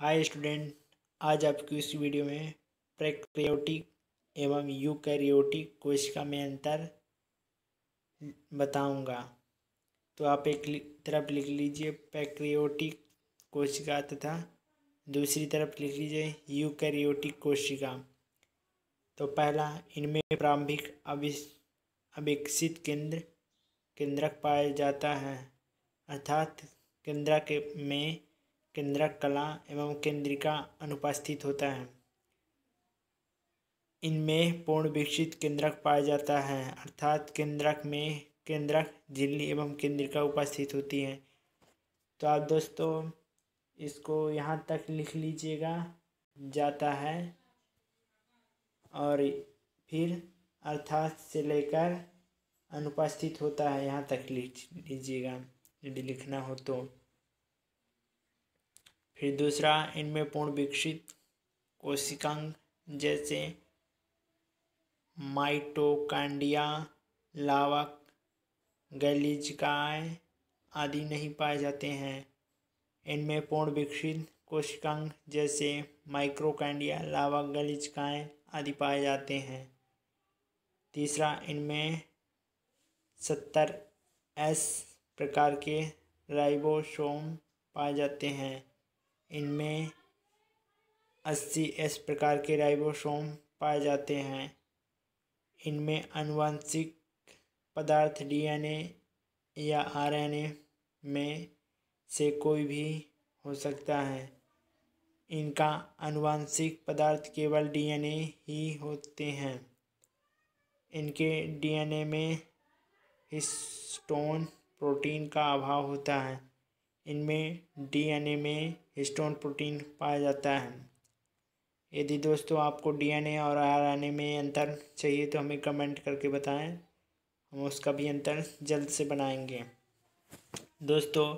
hi student आज आपकी इस वीडियो में प्रक्रियोटिक एवं यूकैरियोटिक कोशिका में अंतर बताऊंगा तो आप एक तरफ लिख लीजिए प्रक्रियोटिक कोशिका तथा दूसरी तरफ लिख लीजिए यूकैरियोटिक कोशिका तो पहला इनमें प्रारंभिक अविकसित केंद्र केंद्रक पाया जाता है अर्थात केंद्र के में केंद्रक कला एवं केंद्रिका अनुपस्थित होता है इनमें पूर्ण विकसित केंद्रक पाया जाता है अर्थात केंद्रक में केंद्रक झिल्ली एवं केंद्रिका उपस्थित होती है तो आप दोस्तों इसको यहाँ तक लिख लीजिएगा जाता है और फिर अर्थात से लेकर अनुपस्थित होता है यहाँ तक लिख लीजिएगा यदि लिखना हो तो फिर दूसरा इनमें पूर्ण विकसित कोशिकांग जैसे माइटोकांडिया लावक गलीजिकाएँ आदि नहीं पाए जाते हैं इनमें पूर्ण विकसित कोशिकांग जैसे माइक्रोकांडिया लावक गलीजिकाएँ आदि पाए जाते हैं तीसरा इनमें सत्तर एस प्रकार के राइबोसोम पाए जाते हैं इनमें अस्सी एस प्रकार के राइबोसोम पाए जाते हैं इनमें अनुवांशिक पदार्थ डीएनए या आरएनए में से कोई भी हो सकता है इनका अनुवांशिक पदार्थ केवल डीएनए ही होते हैं इनके डीएनए में हिस्टोन प्रोटीन का अभाव होता है इनमें डीएनए में हिस्टोन प्रोटीन पाया जाता है यदि दोस्तों आपको डीएनए और आरएनए में अंतर चाहिए तो हमें कमेंट करके बताएं हम उसका भी अंतर जल्द से बनाएंगे दोस्तों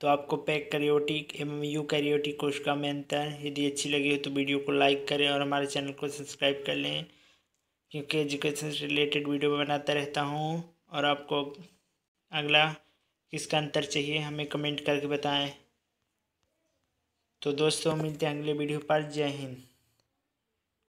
तो आपको पैक करियोटिक एवं यू कैरियोटिक कोशिका में अंतर यदि अच्छी लगी हो तो वीडियो को लाइक करें और हमारे चैनल को सब्सक्राइब कर लें क्योंकि एजुकेशन से रिलेटेड वीडियो बनाता रहता हूँ और आपको अगला किसका अंतर चाहिए हमें कमेंट करके बताएं तो दोस्तों मिलते हैं अगले वीडियो पर जय हिंद